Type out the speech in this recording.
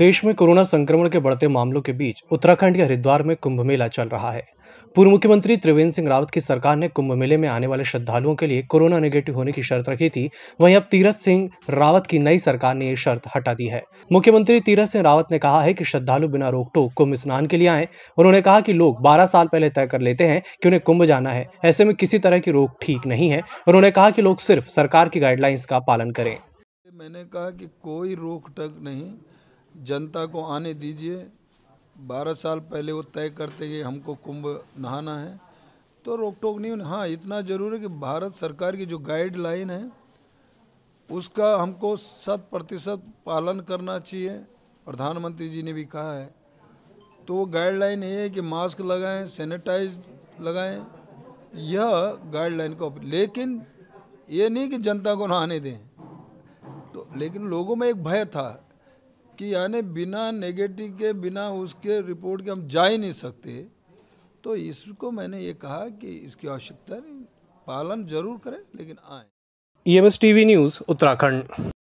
देश में कोरोना संक्रमण के बढ़ते मामलों के बीच उत्तराखंड के हरिद्वार में कुंभ मेला चल रहा है पूर्व मुख्यमंत्री त्रिवेंद्र सिंह रावत की सरकार ने कुंभ मेले में आने वाले श्रद्धालुओं के लिए कोरोना नेगेटिव होने की शर्त रखी थी वहीं अब तीरथ सिंह रावत की नई सरकार ने यह शर्त हटा दी है मुख्यमंत्री तीरथ सिंह रावत ने कहा है कि श्रद्धालु बिना रोक टोक कुंभ स्नान के लिए आए उन्होंने कहा कि लोग बारह साल पहले तय कर लेते हैं कि उन्हें कुंभ जाना है ऐसे में किसी तरह की रोक ठीक नहीं है उन्होंने कहा कि लोग सिर्फ सरकार की गाइडलाइंस का पालन करें मैंने कहा कि कोई रोक टक नहीं जनता को आने दीजिए बारह साल पहले वो तय करते कि हमको कुंभ नहाना है तो रोक टोक नहीं हाँ इतना ज़रूर है कि भारत सरकार की जो गाइडलाइन है उसका हमको शत प्रतिशत पालन करना चाहिए प्रधानमंत्री जी ने भी कहा है तो वो गाइडलाइन ये है कि मास्क लगाएं सैनिटाइज लगाएं यह गाइडलाइन का लेकिन ये नहीं कि जनता को नहाने दें तो लेकिन लोगों में एक भय था कि यानी बिना नेगेटिव के बिना उसके रिपोर्ट के हम जा ही नहीं सकते तो इसको मैंने ये कहा कि इसकी आवश्यकता नहीं पालन जरूर करें लेकिन I E M S T V news Uttarakhand